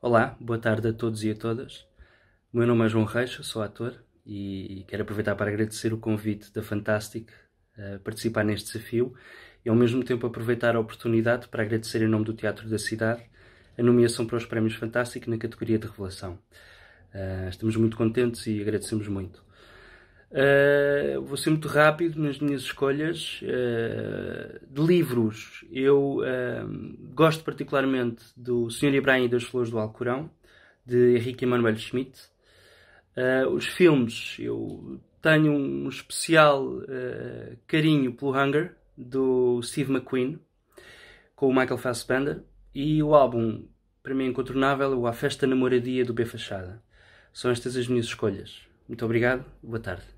Olá, boa tarde a todos e a todas. O meu nome é João Reixa, sou ator e quero aproveitar para agradecer o convite da Fantastic a participar neste desafio e ao mesmo tempo aproveitar a oportunidade para agradecer em nome do Teatro da Cidade a nomeação para os Prémios Fantastic na categoria de revelação. Ah, estamos muito contentes e agradecemos muito. Uh, vou ser muito rápido nas minhas escolhas. Uh, de livros, eu Gosto particularmente do Senhor Ibrahim e das Flores do Alcorão, de Henrique Emanuel Schmidt. Uh, os filmes, eu tenho um especial uh, carinho pelo Hunger, do Steve McQueen, com o Michael Fassbender, e o álbum, para mim incontornável, o é A Festa na Moradia do B Fachada. São estas as minhas escolhas. Muito obrigado, boa tarde.